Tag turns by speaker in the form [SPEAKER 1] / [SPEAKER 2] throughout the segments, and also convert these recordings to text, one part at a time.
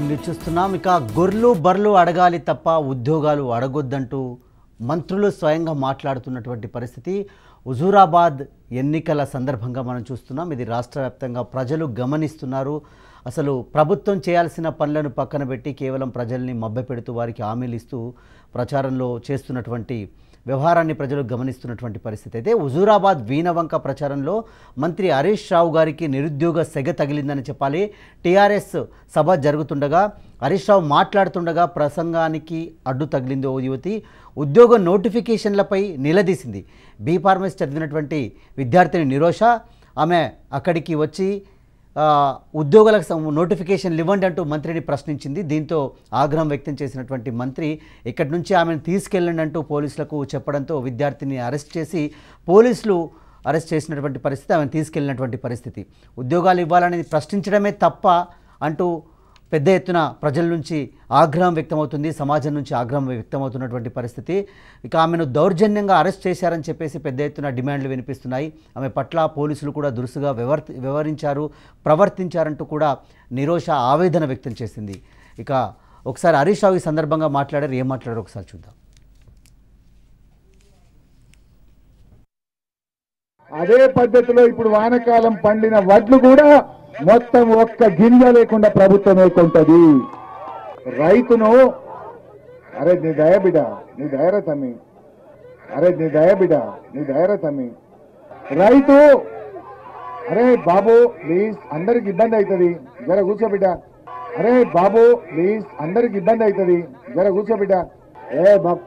[SPEAKER 1] మీరు చూస్తున్నాం ఇక గొర్రెలు బర్రెలు అడగాలి తప్ప ఉద్యోగాలు అడగొద్దంటూ మంత్రులు స్వయంగా మాట్లాడుతున్నటువంటి పరిస్థితి హుజూరాబాద్ ఎన్నికల సందర్భంగా మనం చూస్తున్నాం ఇది రాష్ట్ర ప్రజలు గమనిస్తున్నారు అసలు ప్రభుత్వం చేయాల్సిన పనులను పక్కన పెట్టి కేవలం ప్రజల్ని మభ్యపెడుతూ వారికి హామీలు ఇస్తూ ప్రచారంలో చేస్తున్నటువంటి వ్యవహారాన్ని ప్రజలు గమనిస్తున్నటువంటి పరిస్థితి అయితే హుజూరాబాద్ వీణవంక ప్రచారంలో మంత్రి హరీష్ రావు గారికి నిరుద్యోగ సెగ తగిలిందని చెప్పాలి టీఆర్ఎస్ సభ జరుగుతుండగా హరీష్ రావు మాట్లాడుతుండగా ప్రసంగానికి అడ్డు తగిలింది ఓ యువతి ఉద్యోగ నోటిఫికేషన్లపై నిలదీసింది బీఫార్మసీ చదివినటువంటి విద్యార్థిని నిరోష ఆమె అక్కడికి వచ్చి ఉద్యోగులకు నోటిఫికేషన్లు ఇవ్వండి అంటూ మంత్రిని ప్రశ్నించింది దీంతో ఆగ్రహం వ్యక్తం చేసినటువంటి మంత్రి ఇక్కడి నుంచి ఆమెను తీసుకెళ్ళండి అంటూ పోలీసులకు చెప్పడంతో విద్యార్థిని అరెస్ట్ చేసి పోలీసులు అరెస్ట్ చేసినటువంటి పరిస్థితి ఆమెను తీసుకెళ్ళినటువంటి పరిస్థితి ఉద్యోగాలు ఇవ్వాలని ప్రశ్నించడమే తప్ప అంటూ పెద్ద ఎత్తున ప్రజల నుంచి ఆగ్రహం వ్యక్తమవుతుంది సమాజం నుంచి ఆగ్రహం వ్యక్తమవుతున్నటువంటి పరిస్థితి ఇక ఆమెను దౌర్జన్యంగా అరెస్ట్ చేశారని చెప్పేసి పెద్ద ఎత్తున డిమాండ్లు వినిపిస్తున్నాయి ఆమె పట్ల పోలీసులు కూడా దురుసుగా వివరించారు ప్రవర్తించారంటూ కూడా నిరోష ఆవేదన వ్యక్తం చేసింది ఇక ఒకసారి హరీష్ రావు ఈ సందర్భంగా మాట్లాడారు ఏం మాట్లాడారు ఒకసారి చూద్దాం
[SPEAKER 2] అదే పద్ధతిలో ఇప్పుడు వానకాలం పండిన వడ్లు కూడా మొత్తం ఒక్క గింజ లేకుండా ప్రభుత్వం కొంటది రైతును అరే నీ దయబిడ నీ దయర తమ్మి అరే నీ దయబిడ నీ దయర తమ్మి రైతు అరే బాబు ప్లీజ్ అందరికి ఇబ్బంది అవుతుంది జర కూర్చోబిడ్డ అరే బాబు ప్లీజ్ అందరికి ఇబ్బంది అవుతుంది జర కూర్చోబిడ్డ ఏ బాబు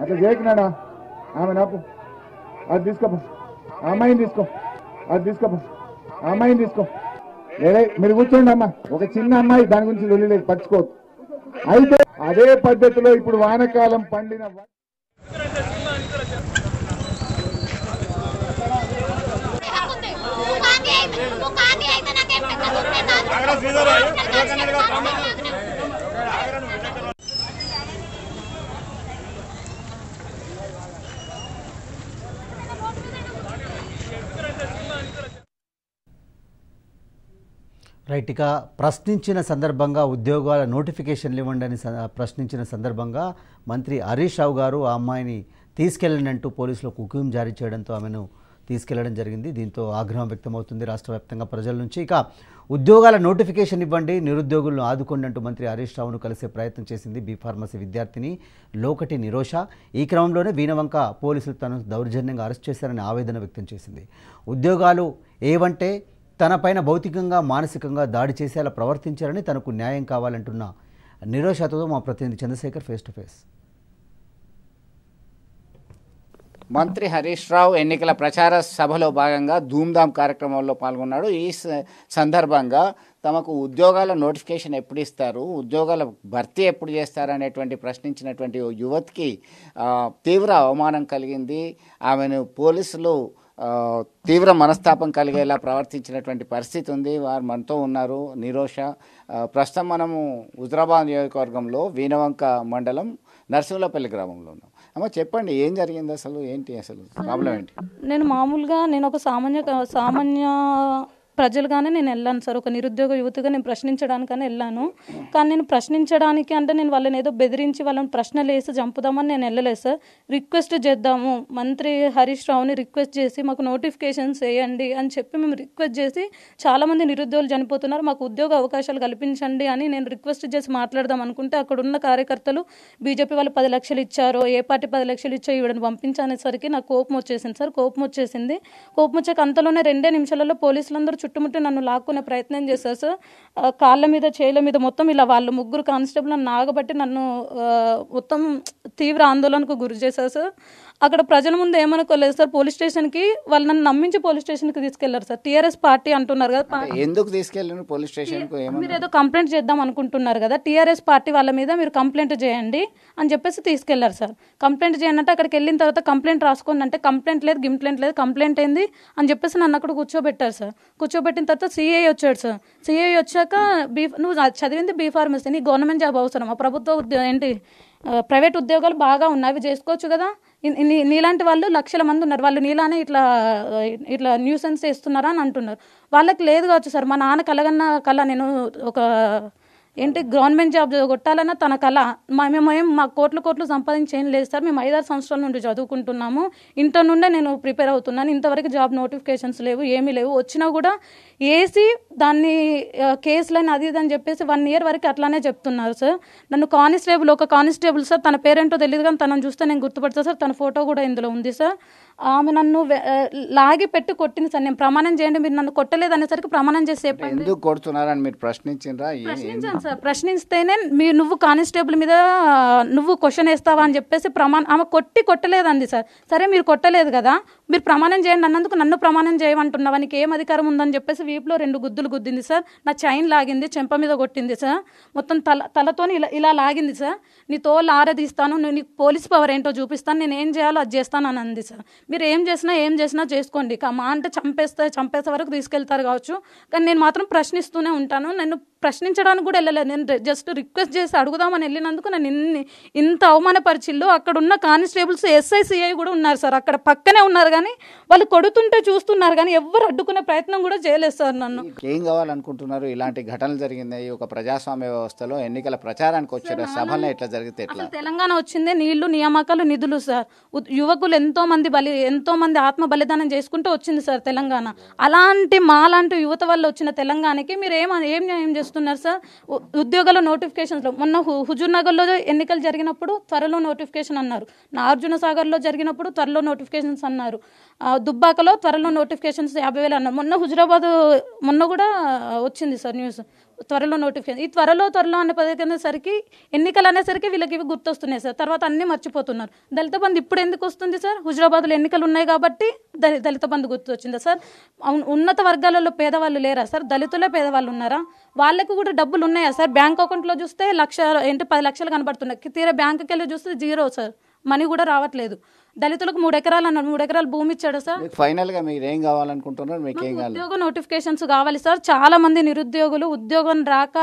[SPEAKER 2] అట్లా చేయకున్నాడా ఆమె నాకు అది తీసుకోపో అమ్మాయిని తీసుకో అది తీసుకో అమ్మాయిని తీసుకో లేదా మీరు కూర్చోండి అమ్మా ఒక చిన్న అమ్మాయి దాని గురించి వెళ్ళలేదు పరచుకోవద్దు అయితే అదే పద్ధతిలో ఇప్పుడు వానకాలం పండిన
[SPEAKER 1] రైట్ ఇక ప్రశ్నించిన సందర్భంగా ఉద్యోగాల నోటిఫికేషన్లు ఇవ్వండి అని ప్రశ్నించిన సందర్భంగా మంత్రి హరీష్ రావు గారు ఆ అమ్మాయిని తీసుకెళ్ళనంటూ పోలీసులకు హుకుం జారీ చేయడంతో ఆమెను తీసుకెళ్లడం జరిగింది దీంతో ఆగ్రహం వ్యక్తమవుతుంది రాష్ట్ర వ్యాప్తంగా ప్రజల నుంచి ఇక ఉద్యోగాల నోటిఫికేషన్ ఇవ్వండి నిరుద్యోగులను ఆదుకోండి అంటూ మంత్రి హరీష్ రావును కలిసే ప్రయత్నం చేసింది బీ ఫార్మసీ విద్యార్థిని లోకటి నిరోష ఈ క్రమంలోనే వీణవంక పోలీసులు తను దౌర్జన్యంగా అరెస్ట్ చేశారని ఆవేదన వ్యక్తం చేసింది ఉద్యోగాలు ఏవంటే తనపైన భౌతికంగా మానసికంగా దాడి చేసేలా ప్రవర్తించారని తనకు న్యాయం కావాలంటున్న నిరోషతతో మా ప్రతినిధి చంద్రశేఖర్ ఫేస్ టు ఫేస్
[SPEAKER 2] మంత్రి హరీష్ రావు ఎన్నికల ప్రచార సభలో భాగంగా ధూమ్ధామ్ కార్యక్రమంలో పాల్గొన్నాడు ఈ సందర్భంగా తమకు ఉద్యోగాల నోటిఫికేషన్ ఎప్పుడు ఇస్తారు ఉద్యోగాల భర్తీ ఎప్పుడు చేస్తారు అనేటువంటి ప్రశ్నించినటువంటి యువతికి తీవ్ర అవమానం కలిగింది ఆమెను పోలీసులు తీవ్ర మనస్తాపం కలిగేలా ప్రవర్తించినటువంటి పరిస్థితి ఉంది వారు మనతో ఉన్నారు నిరోష ప్రస్తుతం మనము హుజరాబాద్ నియోజకవర్గంలో వీణవంక మండలం నర్సింహులపల్లి గ్రామంలో ఉన్నాం అమ్మ చెప్పండి ఏం జరిగింది అసలు ఏంటి అసలు ప్రాబ్లం ఏంటి
[SPEAKER 3] నేను మామూలుగా నేను ఒక సామాన్య సామాన్య ప్రజలుగానే నేను వెళ్ళాను సార్ ఒక నిరుద్యోగ యువతగా నేను ప్రశ్నించడానికని వెళ్ళాను కానీ నేను ప్రశ్నించడానికి అంటే నేను వాళ్ళని ఏదో బెదిరించి వాళ్ళని ప్రశ్నలు వేసి చంపుదామని నేను వెళ్ళలేదు సార్ రిక్వెస్ట్ చేద్దాము మంత్రి హరీష్ రావుని రిక్వెస్ట్ చేసి మాకు నోటిఫికేషన్స్ వేయండి అని చెప్పి మేము రిక్వెస్ట్ చేసి చాలామంది నిరుద్యోగులు చనిపోతున్నారు మాకు ఉద్యోగ అవకాశాలు కల్పించండి అని నేను రిక్వెస్ట్ చేసి మాట్లాడదాం అనుకుంటే అక్కడ ఉన్న కార్యకర్తలు బీజేపీ వాళ్ళు పది లక్షలు ఇచ్చారు ఏ పార్టీ పది లక్షలు ఇచ్చో ఇవిడని పంపించనేసరికి నాకు కోపం వచ్చేసింది సార్ కోపం వచ్చేసింది కోపం వచ్చాక అంతలోనే రెండే నిమిషాలలో పోలీసులందరూ చుట్టుముట్టు నన్ను లాక్కునే ప్రయత్నం చేశారు సార్ కాళ్ళ మీద చేల మీద మొత్తం ఇలా వాళ్ళు ముగ్గురు కానిస్టేబుల్ నన్ను ఆగబట్టి నన్ను మొత్తం తీవ్ర ఆందోళనకు గురి చేశారు సార్ అక్కడ ప్రజల ముందు ఏమనుకోలేదు సార్ పోలీస్ స్టేషన్కి వాళ్ళు నన్ను నమ్మించి పోలీస్ స్టేషన్కి తీసుకెళ్లారు సార్ టీఆర్ఎస్ పార్టీ అంటున్నారు కదా
[SPEAKER 2] ఎందుకు తీసుకెళ్ళారు పోలీస్ స్టేషన్ మీరు
[SPEAKER 3] ఏదో కంప్లైంట్ చేద్దాం అనుకుంటున్నారు కదా టీఆర్ఎస్ పార్టీ వాళ్ళ మీద మీరు కంప్లైంట్ చేయండి అని చెప్పేసి తీసుకెళ్లారు సార్ కంప్లైంట్ చేయండి అంటే అక్కడికి వెళ్ళిన తర్వాత కంప్లైంట్ రాసుకోండి అంటే కంప్లైంట్ లేదు గింప్లైంట్ లేదు కంప్లైంట్ ఏంది అని చెప్పేసి నన్ను అక్కడ కూర్చోబెట్టారు సార్ కూర్చోబెట్టిన తర్వాత సిఐ వచ్చాడు సార్ సిఐ వచ్చాక బీ నువ్వు చదివింది బీ ఫార్మసీ నీ గవర్నమెంట్ జాబ్ ఆ ప్రభుత్వ ఏంటి ప్రైవేట్ ఉద్యోగాలు బాగా ఉన్నాయి అవి చేసుకోవచ్చు కదా నీలాంటి వాళ్ళు లక్షల మంది ఉన్నారు వాళ్ళు నీలానే ఇట్లా ఇట్లా న్యూసెన్స్ ఇస్తున్నారా అని అంటున్నారు వాళ్ళకి లేదు కావచ్చు సార్ మా నాన్న కలగన్న కళ నేను ఒక ఏంటి గవర్నమెంట్ జాబ్ కొట్టాలన్నా తన కళ మేము ఏం మా కోట్లు కోట్లు సంపాదించేం లేదు సార్ మేము ఐదారు సంవత్సరాల నుండి చదువుకుంటున్నాము ఇంటర్ నుండే నేను ప్రిపేర్ అవుతున్నాను ఇంతవరకు జాబ్ నోటిఫికేషన్స్ లేవు ఏమీ లేవు వచ్చినా కూడా ఏసీ దాన్ని కేసులని అది ఇది అని చెప్పేసి వన్ ఇయర్ వరకు అట్లానే చెప్తున్నారు సార్ నన్ను కానిస్టేబుల్ ఒక కానిస్టేబుల్ సార్ తన పేరేంటో తెలియదు కానీ తనను చూస్తే నేను గుర్తుపడతాను సార్ తన ఫోటో కూడా ఇందులో ఉంది సార్ ఆమె నన్ను లాగి పెట్టి కొట్టింది సార్ నేను ప్రమాణం చేయండి మీరు నన్ను కొట్టలేదు అనేసరికి ప్రమాణం చేసే ఎందుకు
[SPEAKER 2] కొడుతున్నారని మీరు ప్రశ్నించిండ్రా
[SPEAKER 3] సార్ ప్రశ్నిస్తేనే మీ నువ్వు కానిస్టేబుల్ మీద నువ్వు క్వశ్చన్ వేస్తావా అని చెప్పేసి ప్రమాణం ఆమె కొట్టి కొట్టలేదండి సార్ సరే మీరు కొట్టలేదు కదా మీరు ప్రమాణం చేయండి అన్నందుకు నన్ను ప్రమాణం చేయమంటున్నావు వానికి ఏం అధికారం ఉందని చెప్పేసి వీపులో రెండు గుద్దులు గుద్దింది సార్ నా చైన్ లాగింది చెంప మీద కొట్టింది సార్ మొత్తం తల తలతో ఇలా ఇలా లాగింది సార్ నీ తోలు ఆరదీస్తాను నేను నీకు పోలీస్ పవర్ ఏంటో చూపిస్తాను నేను ఏం చేయాలో అది చేస్తాను అని అంది సార్ మీరు ఏం చేసినా ఏం చేసినా చేసుకోండి మా అంటే చంపేస్తే చంపేసే వరకు తీసుకెళ్తారు కావచ్చు కానీ నేను మాత్రం ప్రశ్నిస్తూనే ఉంటాను నన్ను ప్రశ్నించడానికి కూడా వెళ్ళలే నేను జస్ట్ రిక్వెస్ట్ చేసి అడుగుదామని వెళ్ళినందుకు నన్ను ఇన్ని ఇంత అవమానపరిచిల్లు అక్కడ ఉన్న కానిస్టేబుల్స్ ఎస్ఐసిఐ కూడా ఉన్నారు సార్ అక్కడ పక్కనే ఉన్నారు కానీ వాళ్ళు కొడుతుంటే చూస్తున్నారు కానీ ఎవరు అడ్డుకునే ప్రయత్నం కూడా చేయలేదు సార్ నన్ను
[SPEAKER 2] ఏం కావాలనుకుంటున్నారు ఇలాంటి ఘటనలు జరిగినాయి ఒక ప్రజాస్వామ్య వ్యవస్థలో ఎన్నికల ప్రచారానికి వచ్చిన సభలు ఎట్లా జరిగితే
[SPEAKER 3] తెలంగాణ వచ్చిందే నీళ్లు నియామకాలు నిధులు సార్ యువకులు ఎంతో మంది బలి ఎంతో మంది ఆత్మ బలిదానం చేసుకుంటూ వచ్చింది సార్ తెలంగాణ అలాంటి మాలాంటి యువత వల్ల వచ్చిన తెలంగాణకి మీరు ఏం ఏం న్యాయం చేస్తున్నారు సార్ ఉద్యోగాల నోటిఫికేషన్స్లో మొన్న హుజూర్నగర్లో ఎన్నికలు జరిగినప్పుడు త్వరలో నోటిఫికేషన్ అన్నారు నార్జున సాగర్లో జరిగినప్పుడు త్వరలో నోటిఫికేషన్స్ అన్నారు దుబ్బాకలో త్వరలో నోటిఫికేషన్స్ యాభై వేలు అన్నారు మొన్న హుజురాబాద్ మొన్న కూడా వచ్చింది సార్ న్యూస్ త్వరలో నోటిఫికేషన్ ఈ త్వరలో త్వరలో అనే పద్ధతి సరికి ఎన్నికలు అనేసరికి వీళ్ళకి ఇవి గుర్తొస్తున్నాయి సార్ తర్వాత అన్నీ మర్చిపోతున్నారు దళిత బంధు ఇప్పుడు ఎందుకు వస్తుంది సార్ హుజురాబాద్లో ఎన్నికలు ఉన్నాయి కాబట్టి దళిత బంధు గుర్తు వచ్చిందా సార్ ఉన్నత వర్గాలలో పేదవాళ్ళు లేరా సార్ దళితులే పేదవాళ్ళు ఉన్నారా వాళ్ళకు కూడా డబ్బులు ఉన్నాయా సార్ బ్యాంక్ అకౌంట్లో చూస్తే లక్ష ఏంటి పది లక్షలు కనబడుతున్నాయి తీరా బ్యాంకుకి వెళ్ళి చూస్తే జీరో సార్ మనీ కూడా రావట్లేదు దళితులకు మూడు ఎకరాలు అన్నారు మూడు ఎకరాలు భూమి ఇచ్చాడు సార్
[SPEAKER 2] ఫైనల్ గా మీరు ఏం కావాలనుకుంటున్నారు ఉద్యోగ
[SPEAKER 3] నోటిఫికేషన్స్ కావాలి సార్ చాలా మంది నిరుద్యోగులు ఉద్యోగం రాక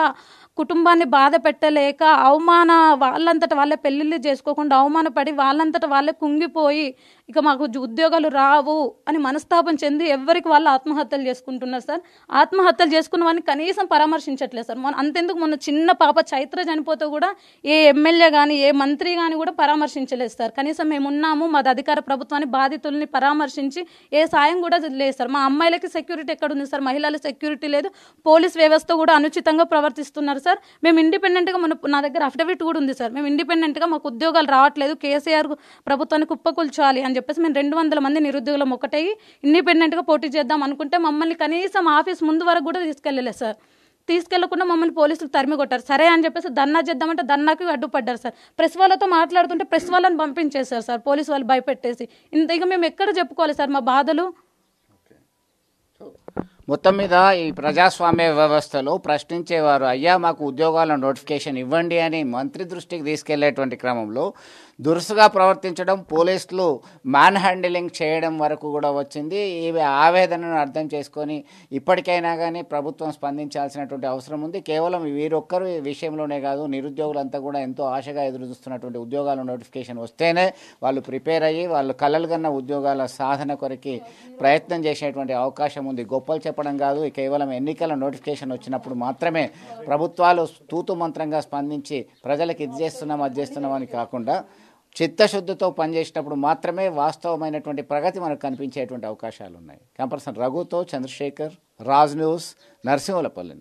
[SPEAKER 3] కుటుంబాన్ని బాధ పెట్టలేక అవమాన వాళ్ళంతట వాళ్ళే పెళ్ళిళ్ళు చేసుకోకుండా అవమానపడి వాళ్ళంతట వాళ్ళే కుంగిపోయి ఇక మాకు ఉద్యోగాలు రావు అని మనస్తాపం చెంది ఎవరికి వాళ్ళు ఆత్మహత్యలు చేసుకుంటున్నారు సార్ ఆత్మహత్యలు చేసుకున్న వాళ్ళని కనీసం పరామర్శించట్లేదు సార్ మొన్న అంతెందుకు మొన్న చిన్న పాప చైత్ర చనిపోతే కూడా ఏ ఎమ్మెల్యే కానీ ఏ మంత్రి కానీ కూడా పరామర్శించలేదు సార్ కనీసం మేమున్నాము మాది అధికార ప్రభుత్వాన్ని బాధితుల్ని పరామర్శించి ఏ సాయం కూడా లేదు సార్ మా అమ్మాయిలకి సెక్యూరిటీ ఎక్కడుంది సార్ మహిళల సెక్యూరిటీ లేదు పోలీస్ వ్యవస్థ కూడా అనుచితంగా ప్రవర్తిస్తున్నారు సార్ మేము ఇండిపెండెంట్గా మన నా దగ్గర అఫిడవిట్ కూడా ఉంది సార్ మేము ఇండిపెండెంట్గా మాకు ఉద్యోగాలు రావట్లేదు కేసీఆర్ ప్రభుత్వాన్ని కుప్పకూల్చాలి అని చెప్పేసి మేము రెండు వందల మంది నిరుద్యోగులం ఒకటై ఇండిపెండెంట్గా పోటీ చేద్దాం అనుకుంటే మమ్మల్ని కనీసం ఆఫీస్ ముందు వరకు కూడా తీసుకెళ్ళలేదు సార్ తీసుకెళ్లకుండా మమ్మల్ని పోలీసులు తరిమి కొట్టారు సరే అని చెప్పేసి దన్నా చేద్దామంటే దన్నాకి అడ్డుపడ్డారు సార్ ప్రెస్ వాళ్ళతో మాట్లాడుతుంటే ప్రెస్ వాళ్ళని పంపించేశారు సార్ పోలీసు వాళ్ళు భయపెట్టేసి ఇంత ఇక మేము ఎక్కడ చెప్పుకోవాలి సార్ మా బాధలు
[SPEAKER 2] మొత్తం మీద ఈ ప్రజాస్వామ్య వ్యవస్థలో ప్రశ్నించేవారు అయ్యా మాకు ఉద్యోగాల నోటిఫికేషన్ ఇవ్వండి అని మంత్రి దృష్టికి తీసుకెళ్లేటువంటి క్రమంలో దురుసుగా ప్రవర్తించడం పోలీసులు మ్యాన్ హ్యాండిలింగ్ చేయడం వరకు కూడా వచ్చింది ఇవి ఆవేదనను అర్థం చేసుకొని ఇప్పటికైనా కానీ ప్రభుత్వం స్పందించాల్సినటువంటి అవసరం ఉంది కేవలం వీరొక్కరు విషయంలోనే కాదు నిరుద్యోగులంతా కూడా ఎంతో ఆశగా ఎదురు చూస్తున్నటువంటి ఉద్యోగాల నోటిఫికేషన్ వస్తేనే వాళ్ళు ప్రిపేర్ అయ్యి వాళ్ళు కలలు కన్న ఉద్యోగాల సాధన కొరకి ప్రయత్నం చేసేటువంటి అవకాశం ఉంది గొప్పలు చెప్పడం కాదు కేవలం ఎన్నికల నోటిఫికేషన్ వచ్చినప్పుడు మాత్రమే ప్రభుత్వాలు తూతు మంత్రంగా స్పందించి ప్రజలకు ఇది చేస్తున్నాం అది చేస్తున్నాం అని కాకుండా చిత్తశుద్ధితో పనిచేసినప్పుడు మాత్రమే వాస్తవమైనటువంటి ప్రగతి మనకు కనిపించేటువంటి అవకాశాలు ఉన్నాయి కంపల్సరీ రఘుతో చంద్రశేఖర్ రాజ్ న్యూస్ నరసింహులపల్లి